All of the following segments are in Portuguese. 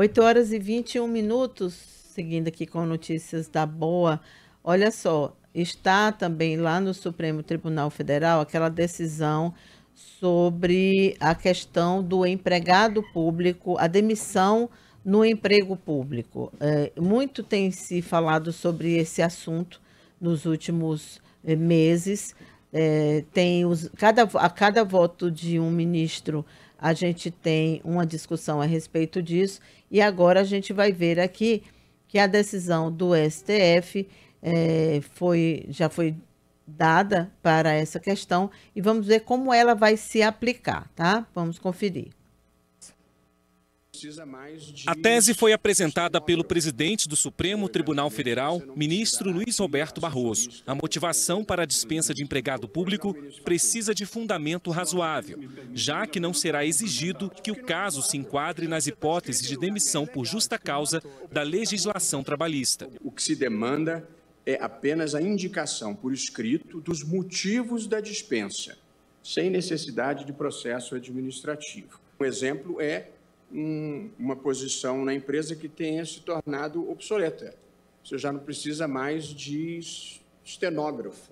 8 horas e 21 minutos, seguindo aqui com notícias da boa. Olha só, está também lá no Supremo Tribunal Federal aquela decisão sobre a questão do empregado público, a demissão no emprego público. É, muito tem se falado sobre esse assunto nos últimos é, meses. É, tem os, cada, a cada voto de um ministro a gente tem uma discussão a respeito disso e agora a gente vai ver aqui que a decisão do STF é, foi, já foi dada para essa questão e vamos ver como ela vai se aplicar, tá? Vamos conferir. A tese foi apresentada pelo presidente do Supremo Tribunal Federal, ministro Luiz Roberto Barroso. A motivação para a dispensa de empregado público precisa de fundamento razoável, já que não será exigido que o caso se enquadre nas hipóteses de demissão por justa causa da legislação trabalhista. O que se demanda é apenas a indicação por escrito dos motivos da dispensa, sem necessidade de processo administrativo. Um exemplo é um, uma posição na empresa que tenha se tornado obsoleta. Você já não precisa mais de estenógrafo,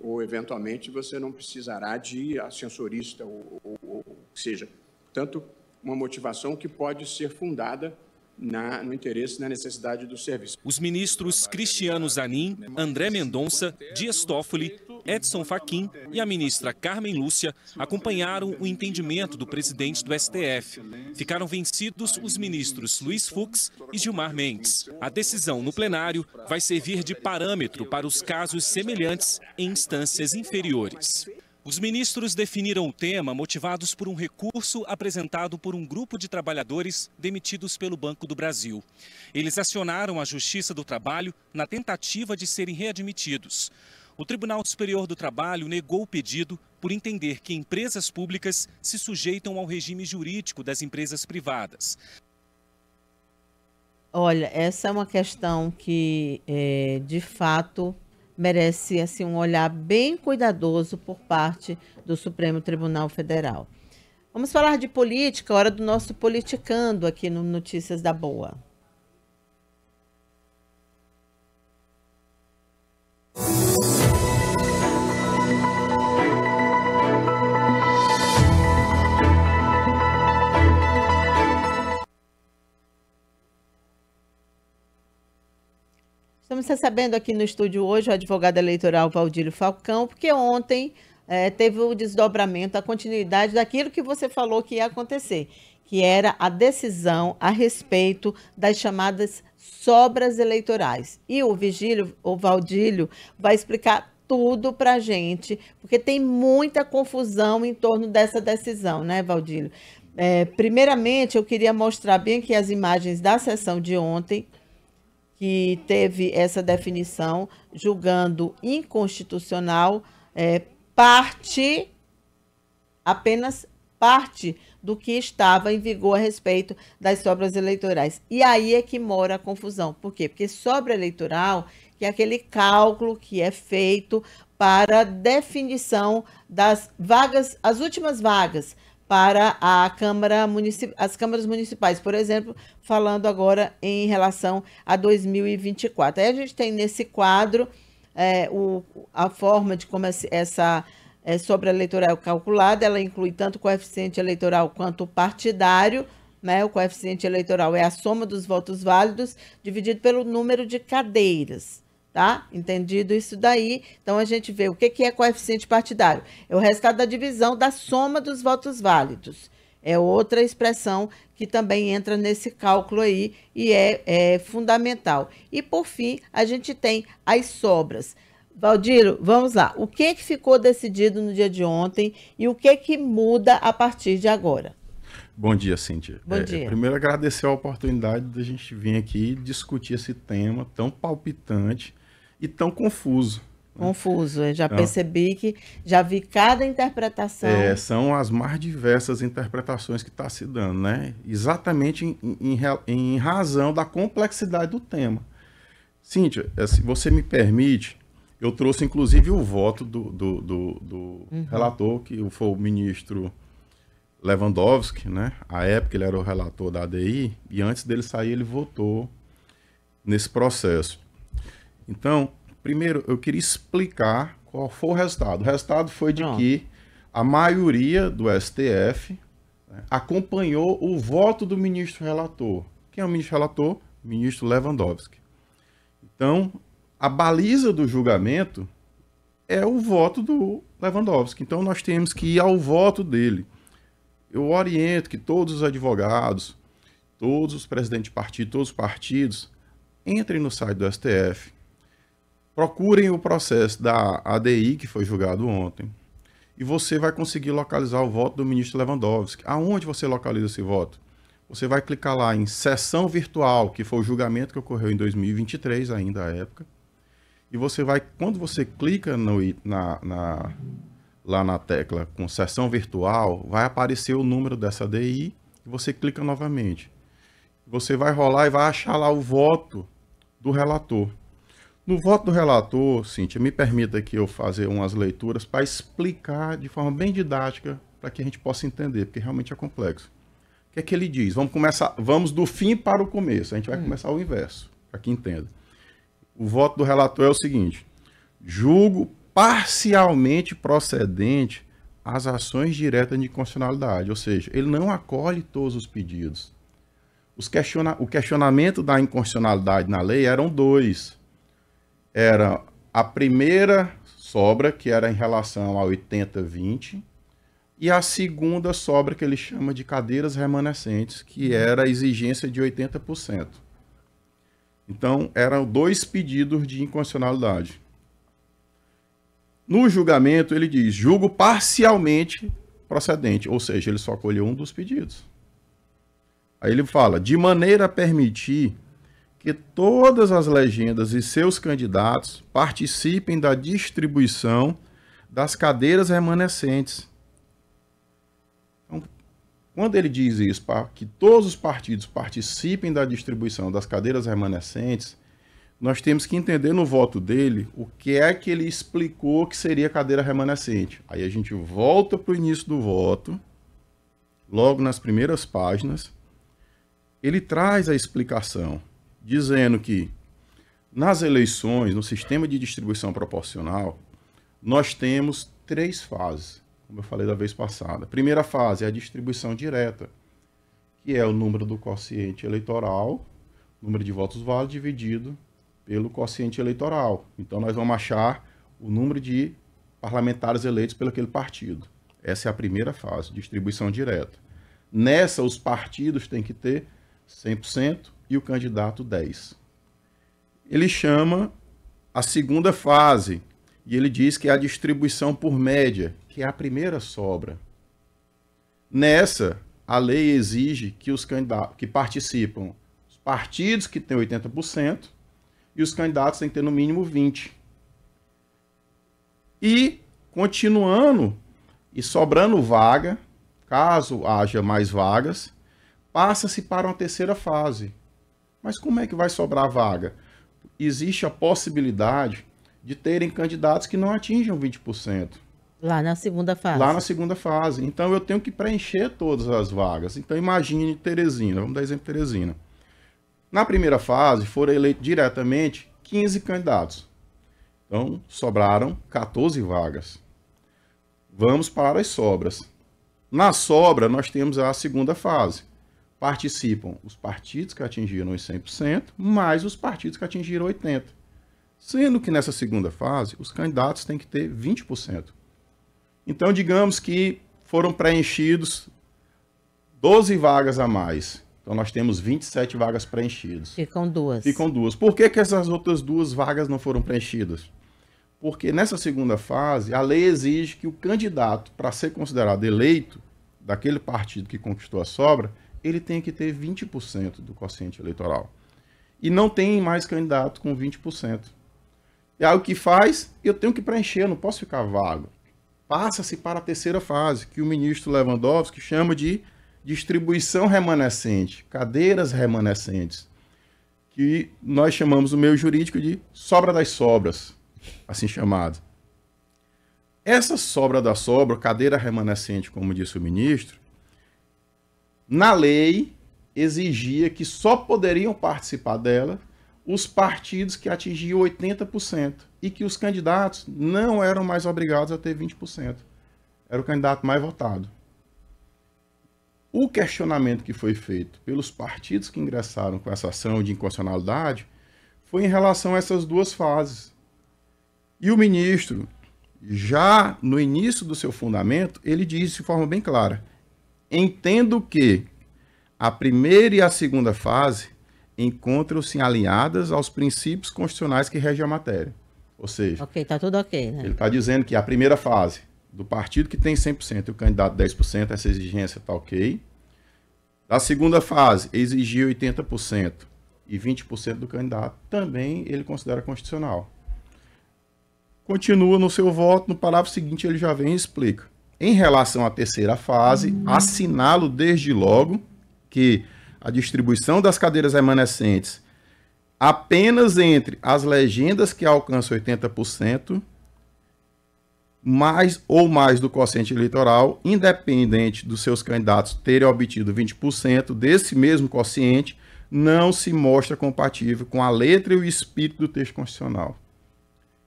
ou eventualmente você não precisará de assessorista, ou, ou, ou seja, tanto uma motivação que pode ser fundada na, no interesse e na necessidade do serviço. Os ministros Cristiano Zanin, André Mendonça, Dias Toffoli, Edson Fachin e a ministra Carmen Lúcia acompanharam o entendimento do presidente do STF. Ficaram vencidos os ministros Luiz Fux e Gilmar Mendes. A decisão no plenário vai servir de parâmetro para os casos semelhantes em instâncias inferiores. Os ministros definiram o tema motivados por um recurso apresentado por um grupo de trabalhadores demitidos pelo Banco do Brasil. Eles acionaram a Justiça do Trabalho na tentativa de serem readmitidos. O Tribunal Superior do Trabalho negou o pedido por entender que empresas públicas se sujeitam ao regime jurídico das empresas privadas. Olha, essa é uma questão que, é, de fato, merece assim um olhar bem cuidadoso por parte do Supremo Tribunal Federal. Vamos falar de política, hora do nosso politicando aqui no Notícias da Boa. vamos estar sabendo aqui no estúdio hoje o advogado eleitoral Valdílio Falcão, porque ontem é, teve o desdobramento, a continuidade daquilo que você falou que ia acontecer, que era a decisão a respeito das chamadas sobras eleitorais. E o Vigílio, o Valdílio, vai explicar tudo para gente, porque tem muita confusão em torno dessa decisão, né, Valdílio? É, primeiramente, eu queria mostrar bem aqui as imagens da sessão de ontem, que teve essa definição, julgando inconstitucional é, parte, apenas parte do que estava em vigor a respeito das sobras eleitorais. E aí é que mora a confusão. Por quê? Porque sobra eleitoral que é aquele cálculo que é feito para definição das vagas, as últimas vagas para a Câmara as câmaras municipais, por exemplo, falando agora em relação a 2024. Aí a gente tem nesse quadro é, o, a forma de como essa é, sobra eleitoral é calculada, ela inclui tanto o coeficiente eleitoral quanto o partidário. Né? O coeficiente eleitoral é a soma dos votos válidos dividido pelo número de cadeiras tá? Entendido isso daí, então a gente vê o que, que é coeficiente partidário. É o resultado da divisão da soma dos votos válidos. É outra expressão que também entra nesse cálculo aí e é, é fundamental. E por fim, a gente tem as sobras. Valdiro, vamos lá. O que, que ficou decidido no dia de ontem e o que, que muda a partir de agora? Bom dia, Cíntia. Bom é, dia. É, primeiro, agradecer a oportunidade da gente vir aqui discutir esse tema tão palpitante e tão confuso. Né? Confuso, eu já então, percebi que já vi cada interpretação. É, são as mais diversas interpretações que está se dando, né? Exatamente em, em, em, razão da complexidade do tema. Cíntia, é, se você me permite, eu trouxe inclusive o voto do, do, do, do uhum. relator, que foi o ministro Lewandowski, né? A época ele era o relator da ADI e antes dele sair ele votou nesse processo. Então, primeiro eu queria explicar qual foi o resultado. O resultado foi de Não. que a maioria do STF né, acompanhou o voto do ministro relator. Quem é o ministro relator? O ministro Lewandowski. Então, a baliza do julgamento é o voto do Lewandowski. Então, nós temos que ir ao voto dele. Eu oriento que todos os advogados, todos os presidentes de partido, todos os partidos, entrem no site do STF, procurem o processo da ADI, que foi julgado ontem, e você vai conseguir localizar o voto do ministro Lewandowski. Aonde você localiza esse voto? Você vai clicar lá em sessão virtual, que foi o julgamento que ocorreu em 2023, ainda à época. E você vai, quando você clica no, na, na lá na tecla com sessão virtual, vai aparecer o número dessa DI e você clica novamente. Você vai rolar e vai achar lá o voto do relator. No voto do relator, Cíntia, me permita que eu fazer umas leituras para explicar de forma bem didática para que a gente possa entender, porque realmente é complexo. O que é que ele diz? Vamos começar, vamos do fim para o começo. A gente vai hum. começar o inverso, para que entenda. O voto do relator é o seguinte: julgo parcialmente procedente as ações diretas de inconstitucionalidade ou seja, ele não acolhe todos os pedidos. Os questiona o questionamento da inconstitucionalidade na lei eram dois. Era a primeira sobra, que era em relação a 80-20, e a segunda sobra, que ele chama de cadeiras remanescentes, que era a exigência de 80%. Então, eram dois pedidos de inconstitucionalidade. No julgamento, ele diz: julgo parcialmente procedente, ou seja, ele só acolheu um dos pedidos. Aí ele fala: de maneira a permitir que todas as legendas e seus candidatos participem da distribuição das cadeiras remanescentes. Então, quando ele diz isso, para que todos os partidos participem da distribuição das cadeiras remanescentes, nós temos que entender no voto dele o que é que ele explicou que seria cadeira remanescente. Aí a gente volta para o início do voto, logo nas primeiras páginas, ele traz a explicação, dizendo que nas eleições, no sistema de distribuição proporcional, nós temos três fases, como eu falei da vez passada. A primeira fase é a distribuição direta, que é o número do quociente eleitoral, número de votos válidos dividido pelo quociente eleitoral. Então, nós vamos achar o número de parlamentares eleitos pelo aquele partido. Essa é a primeira fase, distribuição direta. Nessa, os partidos têm que ter 100% e o candidato 10%. Ele chama a segunda fase e ele diz que é a distribuição por média, que é a primeira sobra. Nessa, a lei exige que os candidatos que participam, os partidos que têm 80%, e os candidatos têm que ter no mínimo 20. E continuando e sobrando vaga, caso haja mais vagas, passa-se para uma terceira fase. Mas como é que vai sobrar vaga? Existe a possibilidade de terem candidatos que não atinjam 20%. Lá na segunda fase. Lá na segunda fase. Então eu tenho que preencher todas as vagas. Então imagine Teresina, vamos dar exemplo Teresina. Na primeira fase, foram eleitos diretamente 15 candidatos. Então, sobraram 14 vagas. Vamos para as sobras. Na sobra, nós temos a segunda fase. Participam os partidos que atingiram os 100%, mais os partidos que atingiram 80%. Sendo que nessa segunda fase, os candidatos têm que ter 20%. Então, digamos que foram preenchidos 12 vagas a mais então nós temos 27 vagas preenchidas. Ficam duas. Ficam duas. Por que, que essas outras duas vagas não foram preenchidas? Porque nessa segunda fase, a lei exige que o candidato, para ser considerado eleito, daquele partido que conquistou a sobra, ele tem que ter 20% do quociente eleitoral. E não tem mais candidato com 20%. E aí o que faz? Eu tenho que preencher, eu não posso ficar vago. Passa-se para a terceira fase, que o ministro Lewandowski chama de distribuição remanescente, cadeiras remanescentes, que nós chamamos no meio jurídico de sobra das sobras, assim chamado. Essa sobra da sobra, cadeira remanescente, como disse o ministro, na lei exigia que só poderiam participar dela os partidos que atingiam 80% e que os candidatos não eram mais obrigados a ter 20%. Era o candidato mais votado. O questionamento que foi feito pelos partidos que ingressaram com essa ação de inconstitucionalidade foi em relação a essas duas fases. E o ministro, já no início do seu fundamento, ele diz de forma bem clara: entendo que a primeira e a segunda fase encontram-se alinhadas aos princípios constitucionais que regem a matéria. Ou seja, tá tudo Né? Ele está dizendo que a primeira fase do partido que tem 100% e o candidato 10%, essa exigência está ok. Da segunda fase, exigir 80% e 20% do candidato, também ele considera constitucional. Continua no seu voto, no parágrafo seguinte ele já vem e explica. Em relação à terceira fase, uhum. assinalo desde logo que a distribuição das cadeiras remanescentes apenas entre as legendas que alcançam 80% mais ou mais do quociente eleitoral, independente dos seus candidatos terem obtido 20% desse mesmo quociente, não se mostra compatível com a letra e o espírito do texto constitucional.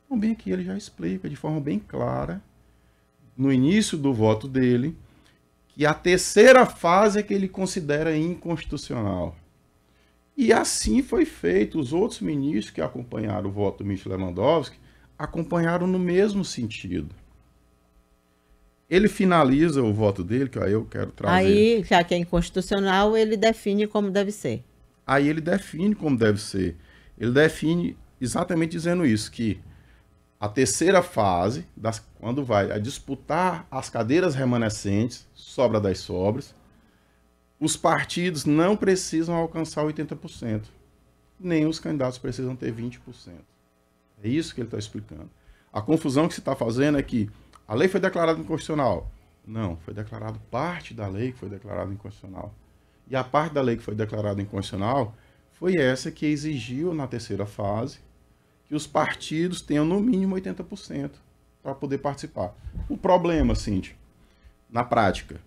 Então, bem aqui ele já explica de forma bem clara, no início do voto dele, que a terceira fase é que ele considera inconstitucional. E assim foi feito. Os outros ministros que acompanharam o voto do ministro Lewandowski acompanharam no mesmo sentido. Ele finaliza o voto dele, que eu quero trazer. Aí, já que é inconstitucional, ele define como deve ser. Aí ele define como deve ser. Ele define exatamente dizendo isso, que a terceira fase, das, quando vai a disputar as cadeiras remanescentes, sobra das sobras, os partidos não precisam alcançar 80%, nem os candidatos precisam ter 20%. É isso que ele está explicando. A confusão que se está fazendo é que a lei foi declarada inconstitucional? Não, foi declarado parte da lei que foi declarada inconstitucional. E a parte da lei que foi declarada inconstitucional foi essa que exigiu na terceira fase que os partidos tenham no mínimo 80% para poder participar. O problema, Cintia, na prática,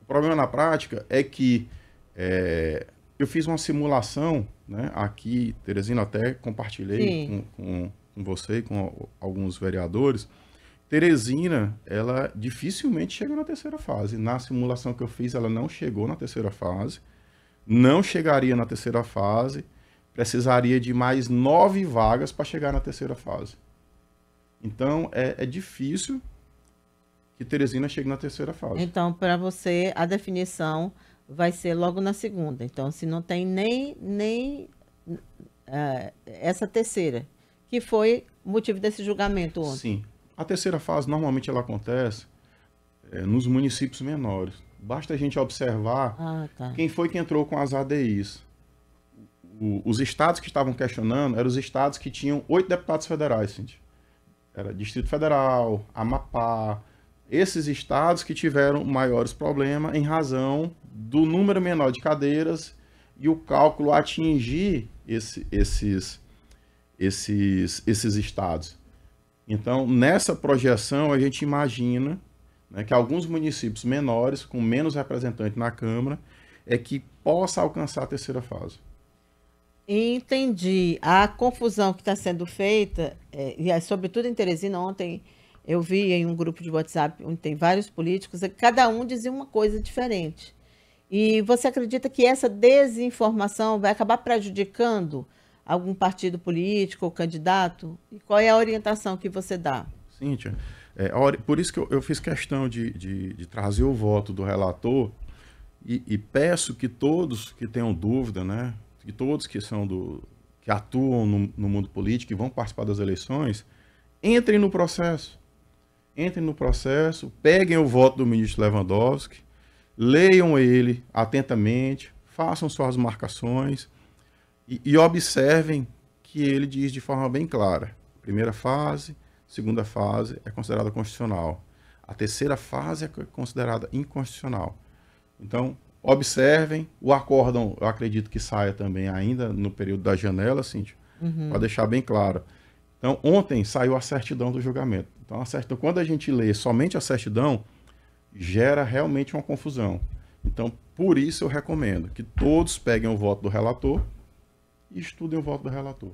o problema na prática é que é, eu fiz uma simulação, né, aqui, Teresina até compartilhei com, com, com você e com alguns vereadores, Teresina, ela dificilmente chega na terceira fase. Na simulação que eu fiz, ela não chegou na terceira fase. Não chegaria na terceira fase. Precisaria de mais nove vagas para chegar na terceira fase. Então, é, é difícil que Teresina chegue na terceira fase. Então, para você, a definição vai ser logo na segunda. Então, se não tem nem, nem uh, essa terceira, que foi motivo desse julgamento ontem. Sim. A terceira fase normalmente ela acontece é, nos municípios menores. Basta a gente observar ah, tá. quem foi que entrou com as ADIs. O, os estados que estavam questionando eram os estados que tinham oito deputados federais, gente. Era Distrito Federal, Amapá, esses estados que tiveram maiores problemas em razão do número menor de cadeiras e o cálculo atingir esse, esses, esses, esses estados. Então, nessa projeção, a gente imagina né, que alguns municípios menores, com menos representante na Câmara, é que possa alcançar a terceira fase. Entendi. A confusão que está sendo feita, é, e é, sobretudo em Teresina, ontem eu vi em um grupo de WhatsApp onde tem vários políticos, é cada um dizia uma coisa diferente. E você acredita que essa desinformação vai acabar prejudicando algum partido político ou candidato? E qual é a orientação que você dá? Cíntia, é, por isso que eu, eu fiz questão de, de, de, trazer o voto do relator e, e, peço que todos que tenham dúvida, né, que todos que são do que atuam no, no mundo político e vão participar das eleições, entrem no processo. Entrem no processo, peguem o voto do ministro Lewandowski, leiam ele atentamente, façam suas marcações, e, e observem que ele diz de forma bem clara: primeira fase, segunda fase é considerada constitucional, a terceira fase é considerada inconstitucional. Então, observem, o acórdão, eu acredito que saia também ainda no período da janela, Cíntia, uhum. para deixar bem claro. Então, ontem saiu a certidão do julgamento. Então, a certidão, quando a gente lê somente a certidão, gera realmente uma confusão. Então, por isso eu recomendo que todos peguem o voto do relator, e estudem o voto do relator.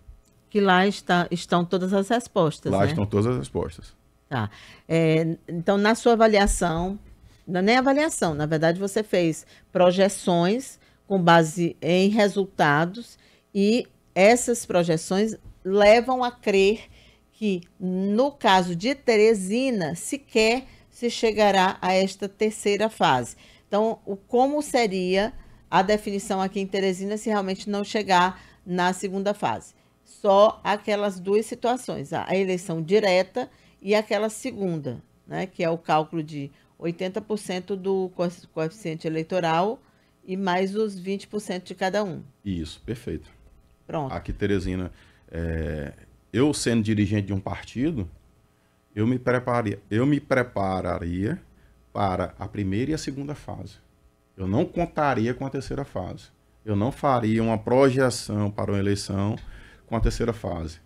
Que lá está, estão todas as respostas. Lá né? estão todas as respostas. Tá. É, então, na sua avaliação, não é nem avaliação, na verdade, você fez projeções com base em resultados e essas projeções levam a crer que, no caso de Teresina, sequer se chegará a esta terceira fase. Então, o, como seria a definição aqui em Teresina se realmente não chegar na segunda fase. Só aquelas duas situações, a eleição direta e aquela segunda, né, que é o cálculo de 80% do coeficiente eleitoral e mais os 20% de cada um. Isso, perfeito. Pronto. Aqui, Teresina, é, eu sendo dirigente de um partido, eu me, eu me prepararia para a primeira e a segunda fase. Eu não contaria com a terceira fase eu não faria uma projeção para uma eleição com a terceira fase.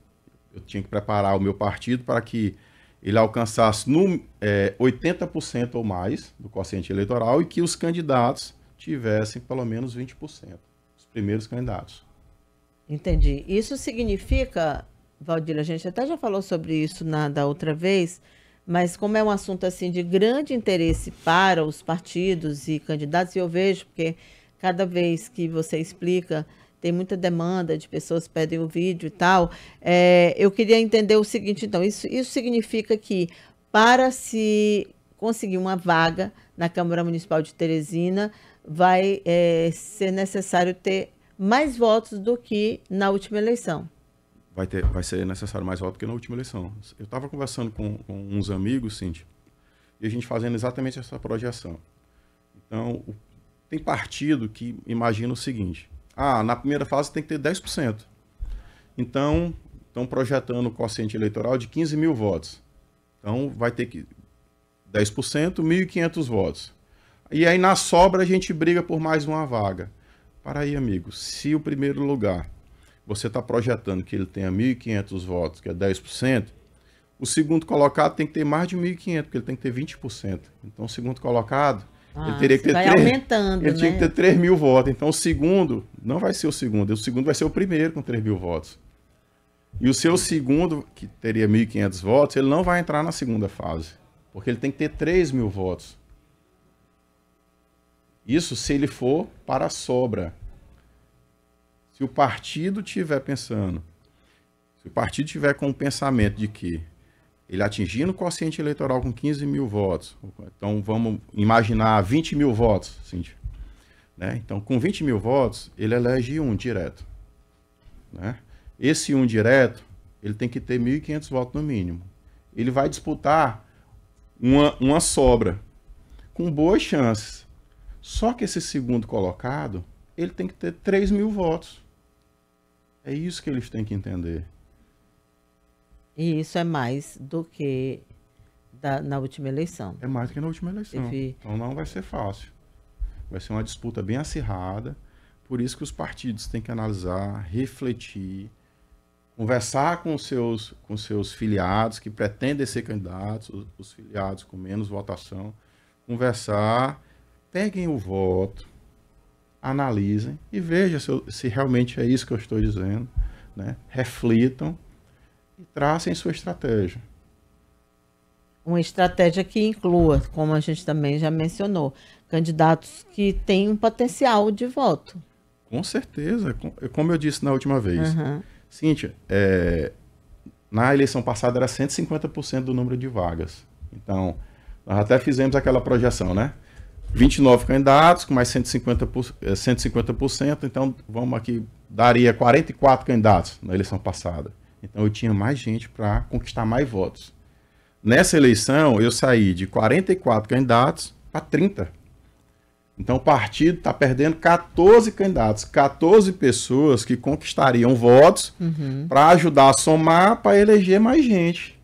Eu tinha que preparar o meu partido para que ele alcançasse no, é, 80% ou mais do quociente eleitoral e que os candidatos tivessem pelo menos 20%, os primeiros candidatos. Entendi. Isso significa, Valdir, a gente até já falou sobre isso na, da outra vez, mas como é um assunto assim de grande interesse para os partidos e candidatos, e eu vejo, porque cada vez que você explica, tem muita demanda de pessoas pedem o vídeo e tal. É, eu queria entender o seguinte, então, isso, isso significa que para se conseguir uma vaga na Câmara Municipal de Teresina, vai é, ser necessário ter mais votos do que na última eleição. Vai, ter, vai ser necessário mais votos do que na última eleição. Eu estava conversando com, com, uns amigos, Cintia, e a gente fazendo exatamente essa projeção. Então, o, tem partido que imagina o seguinte: ah, na primeira fase tem que ter 10%. Então, estão projetando o quociente eleitoral de 15 mil votos. Então, vai ter que 10%, 1.500 votos. E aí, na sobra, a gente briga por mais uma vaga. Para aí, amigo, se o primeiro lugar você está projetando que ele tenha 1.500 votos, que é 10%, o segundo colocado tem que ter mais de 1.500, porque ele tem que ter 20%. Então, o segundo colocado ah, ele teria que ter vai 3, aumentando, ele né? tinha que ter 3 né? mil votos. Então o segundo não vai ser o segundo, o segundo vai ser o primeiro com 3 mil votos. E o seu segundo, que teria 1.500 votos, ele não vai entrar na segunda fase, porque ele tem que ter 3 mil votos. Isso se ele for para a sobra. Se o partido tiver pensando, se o partido tiver com o pensamento de que ele atingindo o quociente eleitoral com 15 mil votos. Então vamos imaginar 20 mil votos, Cíntia. Né? Então, com 20 mil votos, ele elege um direto. Né? Esse um direto, ele tem que ter 1.500 votos no mínimo. Ele vai disputar uma, uma sobra, com boas chances. Só que esse segundo colocado, ele tem que ter 3 mil votos. É isso que eles têm que entender. E isso é mais do que da, na última eleição. É mais do que na última eleição. Então não vai ser fácil. Vai ser uma disputa bem acirrada. Por isso que os partidos têm que analisar, refletir, conversar com seus, com seus filiados que pretendem ser candidatos, os, os filiados com menos votação, conversar, peguem o voto, analisem e vejam se, se realmente é isso que eu estou dizendo, né? reflitam e tracem sua estratégia. Uma estratégia que inclua, como a gente também já mencionou, candidatos que têm um potencial de voto. Com certeza, como eu disse na última vez. Uhum. Cíntia, é, na eleição passada era 150% do número de vagas. Então, nós até fizemos aquela projeção, né? 29 candidatos, com mais 150%, 150% é, então vamos aqui, daria 44 candidatos na eleição passada. Então eu tinha mais gente para conquistar mais votos. Nessa eleição, eu saí de 44 candidatos para 30. Então o partido está perdendo 14 candidatos, 14 pessoas que conquistariam votos uhum. para ajudar a somar para eleger mais gente.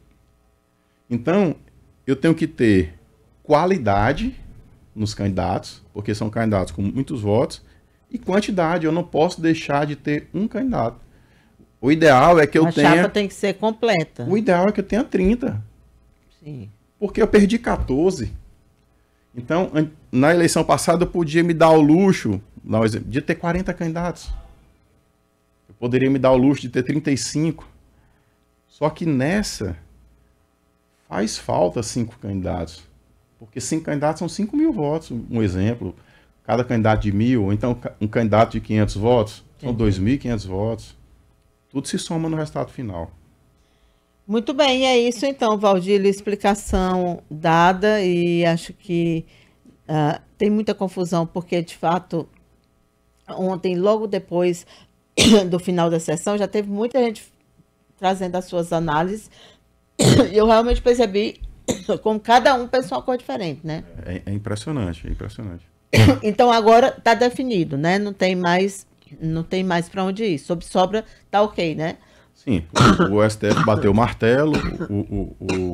Então eu tenho que ter qualidade nos candidatos, porque são candidatos com muitos votos, e quantidade. Eu não posso deixar de ter um candidato. O ideal é que eu tenha. A chapa tem que ser completa. O ideal é que eu tenha 30. Sim. Porque eu perdi 14. Então, na eleição passada, eu podia me dar o luxo de ter 40 candidatos. Eu poderia me dar o luxo de ter 35. Só que nessa, faz falta cinco candidatos. Porque cinco candidatos são 5 mil votos, um exemplo. Cada candidato de mil, ou então um candidato de 500 votos, são 2.500 votos. Tudo se soma no resultado final. Muito bem, é isso então, Valdir. Explicação dada e acho que uh, tem muita confusão, porque de fato, ontem, logo depois do final da sessão, já teve muita gente trazendo as suas análises. E eu realmente percebi como cada um pessoal uma diferente, né? É, é impressionante, é impressionante. Então agora está definido, né? Não tem mais não tem mais para onde ir. Sob sobra, tá ok, né? Sim, o, o STF bateu o martelo, o, o,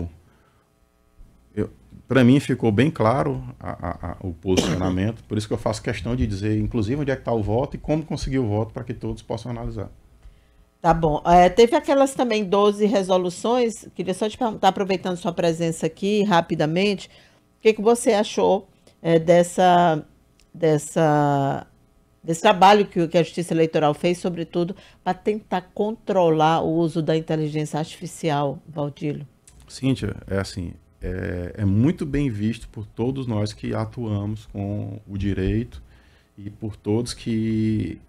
o para mim ficou bem claro a, a, a, o posicionamento, por isso que eu faço questão de dizer, inclusive, onde é que está o voto e como conseguir o voto para que todos possam analisar. Tá bom. É, teve aquelas também 12 resoluções, queria só te perguntar, aproveitando sua presença aqui rapidamente, o que, que você achou é, dessa, dessa desse trabalho que, que a Justiça Eleitoral fez, sobretudo para tentar controlar o uso da inteligência artificial, Valdilo? Cíntia, é assim, é, é, muito bem visto por todos nós que atuamos com o direito e por todos que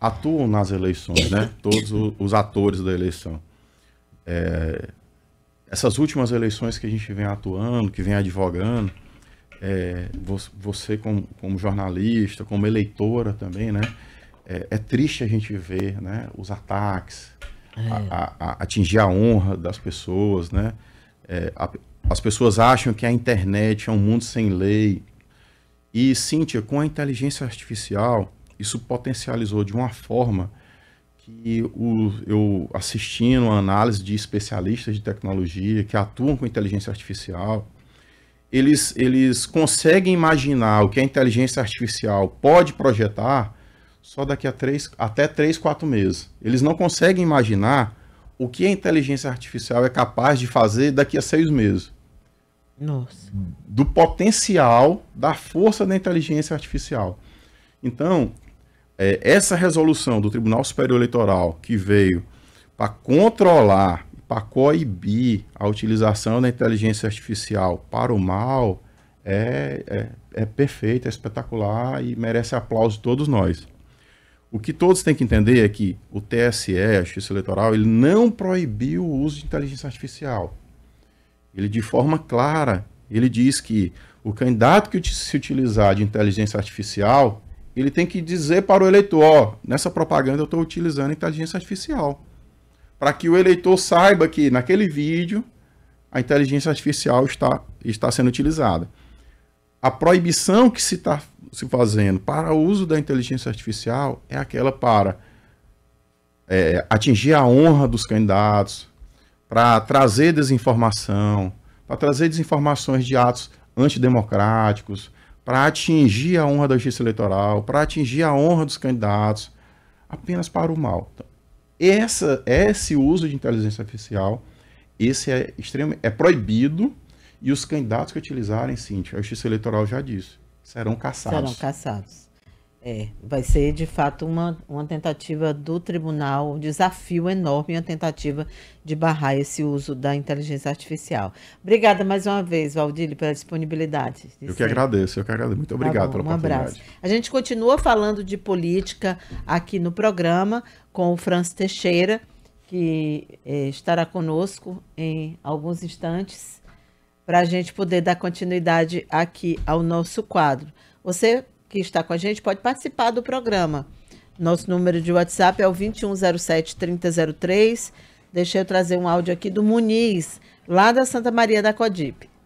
atuam nas eleições, né? Todos os atores da eleição. É, essas últimas eleições que a gente vem atuando, que vem advogando, é, você como, como, jornalista, como eleitora também, né? É, é, triste a gente ver, né? Os ataques, a, é. a, a atingir a honra das pessoas, né? É, a, as pessoas acham que a internet é um mundo sem lei. E, Cíntia, com a inteligência artificial, isso potencializou de uma forma que o, eu assistindo a análise de especialistas de tecnologia que atuam com inteligência artificial, eles, eles conseguem imaginar o que a inteligência artificial pode projetar só daqui a três, até três quatro meses. Eles não conseguem imaginar o que a inteligência artificial é capaz de fazer daqui a seis meses. Nossa. Do potencial, da força da inteligência artificial. Então, é, essa resolução do Tribunal Superior Eleitoral que veio para controlar para coibir a utilização da inteligência artificial para o mal é, é, é perfeita, é espetacular e merece aplauso de todos nós. O que todos têm que entender é que o TSE, a Justiça Eleitoral, ele não proibiu o uso de inteligência artificial. Ele, de forma clara, ele diz que o candidato que se utilizar de inteligência artificial, ele tem que dizer para o eleitor, ó, nessa propaganda eu estou utilizando inteligência artificial para que o eleitor saiba que naquele vídeo a inteligência artificial está, está sendo utilizada. A proibição que se está se fazendo para o uso da inteligência artificial é aquela para é, atingir a honra dos candidatos, para trazer desinformação, para trazer desinformações de atos antidemocráticos, para atingir a honra da justiça eleitoral, para atingir a honra dos candidatos, apenas para o mal. Essa, esse uso de inteligência artificial, esse é extremo, é proibido e os candidatos que utilizarem, Cintia, a Justiça Eleitoral já disse, serão caçados. Serão caçados. É, vai ser de fato uma, uma tentativa do tribunal, um desafio enorme, uma tentativa de barrar esse uso da inteligência artificial. Obrigada mais uma vez, Valdir, pela disponibilidade. Eu que agradeço, eu que agradeço. Muito tá obrigado tá bom, pela um oportunidade. Um abraço. A gente continua falando de política aqui no programa com o Franz Teixeira, que eh, estará conosco em alguns instantes, para a gente poder dar continuidade aqui ao nosso quadro. Você que está com a gente pode participar do programa. Nosso número de WhatsApp é o 2107-3003. Deixa eu trazer um áudio aqui do Muniz, lá da Santa Maria da Codipe.